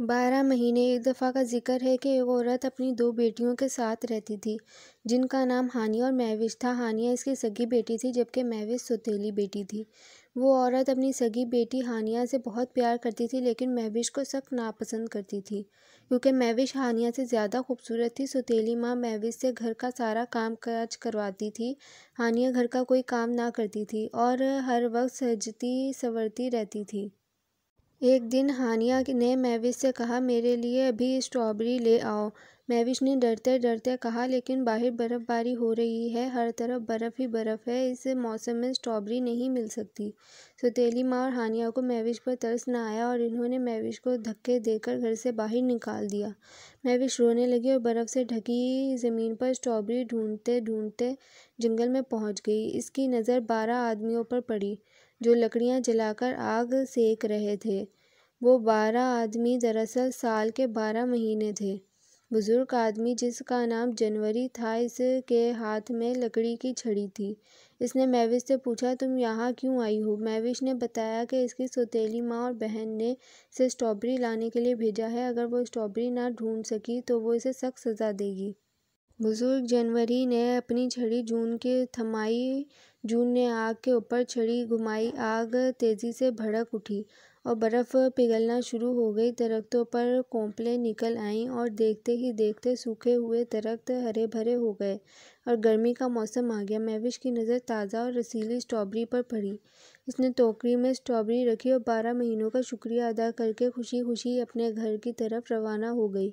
बारह महीने एक दफ़ा का जिक्र है कि एक औरत अपनी दो बेटियों के साथ रहती थी जिनका नाम हानिया और महविश था हानिया इसकी सगी बेटी थी जबकि महविश सतीली बेटी थी वो औरत अपनी सगी बेटी हानिया से बहुत प्यार करती थी लेकिन महविश को सख्त नापसंद करती थी क्योंकि महविश हानिया से ज़्यादा खूबसूरत थी सौतेली माँ महविश से घर का सारा काम काज करवाती थी हानिया घर का कोई काम ना करती थी और हर वक्त सहजती संवरती रहती थी एक दिन हानिया ने मैविश से कहा मेरे लिए अभी स्ट्रॉबेरी ले आओ मैविश ने डरते डरते कहा लेकिन बाहर बर्फ़बारी हो रही है हर तरफ बर्फ़ ही बर्फ़ है इस मौसम में स्ट्रॉबेरी नहीं मिल सकती सतीली माँ और हानिया को मैविश पर तरस न आया और इन्होंने मैविश को धक्के देकर घर से बाहर निकाल दिया मैविश रोने लगी और बर्फ़ से ढकी ज़मीन पर स्ट्रॉबेरी ढूंढते ढूंढते जंगल में पहुँच गई इसकी नज़र बारह आदमियों पर पड़ी जो लकड़ियाँ जलाकर आग सेक रहे थे वो बारह आदमी दरअसल साल के बारह महीने थे बुज़ुर्ग आदमी जिसका नाम जनवरी था इसके हाथ में लकड़ी की छड़ी थी इसने मैविस से पूछा तुम यहाँ क्यों आई हो मैविश ने बताया कि इसकी सोतीली माँ और बहन ने इसे स्ट्रॉबेरी लाने के लिए भेजा है अगर वो स्ट्रॉबेरी ना ढूंढ सकी तो वो इसे सख्त सज़ा देगी बुजुर्ग जनवरी ने अपनी छड़ी जून के थमाई जून ने आग के ऊपर छड़ी घुमाई आग तेज़ी से भड़क उठी और बर्फ़ पिघलना शुरू हो गई दरख्तों पर कोंपले निकल आईं और देखते ही देखते सूखे हुए दरख्त हरे भरे हो गए और गर्मी का मौसम आ गया महविश की नज़र ताज़ा और रसीली स्ट्रॉबेरी पर पड़ी इसने टोकरी में स्ट्रॉबेरी रखी और बारह महीनों का शुक्रिया अदा करके खुशी खुशी अपने घर की तरफ रवाना हो गई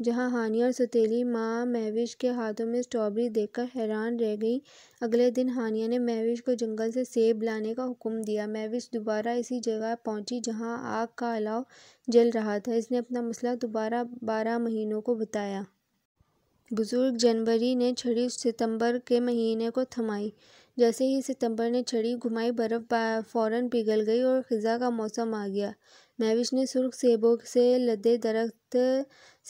जहां हानिया और सतीली माँ महविश के हाथों में स्ट्रॉबेरी देखकर हैरान रह गई अगले दिन हानिया ने महविश को जंगल से सेब लाने का हुक्म दिया। महविश दोबारा इसी जगह पहुंची जहां आग का अलाव जल रहा था। इसने अपना मसला दोबारा बारह महीनों को बताया। बुज़ुर्ग जनवरी ने छड़ी सितंबर के महीने को थमाई जैसे ही सितंबर ने छड़ी घुमाई बर्फ़ फ़ौरन पिघल गई और ख़ज़ा का मौसम आ गया महविश ने सुर्ख सेबों से लदे दरख्त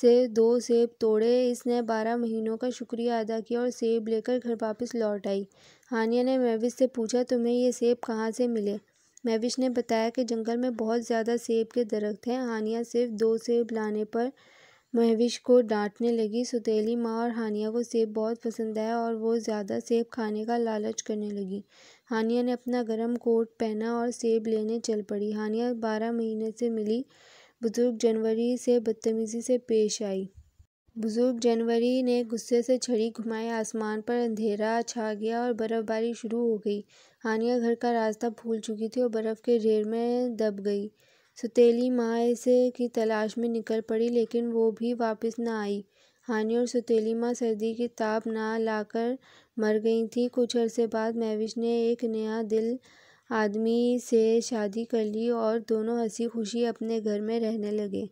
से दो सेब तोड़े इसने बारह महीनों का शुक्रिया अदा किया और सेब लेकर घर वापस लौट आई हानिया ने महविश से पूछा तुम्हें ये सेब कहाँ से मिले महविश ने बताया कि जंगल में बहुत ज़्यादा सेब के दरख्त हैं हानिया सिर्फ दो सेब लाने पर महविश को डांटने लगी सुतीली माँ और हानिया को सेब बहुत पसंद आया और वो ज़्यादा सेब खाने का लालच करने लगी हानिया ने अपना गर्म कोट पहना और सेब लेने चल पड़ी हानिया बारह महीने से मिली बुज़ुर्ग जनवरी से बदतमीज़ी से पेश आई बुज़ुर्ग जनवरी ने गुस्से से छड़ी घुमाए आसमान पर अंधेरा छा गया और बर्फ़बारी शुरू हो गई हानिया घर का रास्ता भूल चुकी थी और बर्फ़ के ढेर में दब गई सुतीली माँ ऐसे की तलाश में निकल पड़ी लेकिन वो भी वापस ना आई हानी और सुतीली माँ सर्दी की ताप ना लाकर मर गई थी कुछ अरसे बाद महविश ने एक नया दिल आदमी से शादी कर ली और दोनों हंसी खुशी अपने घर में रहने लगे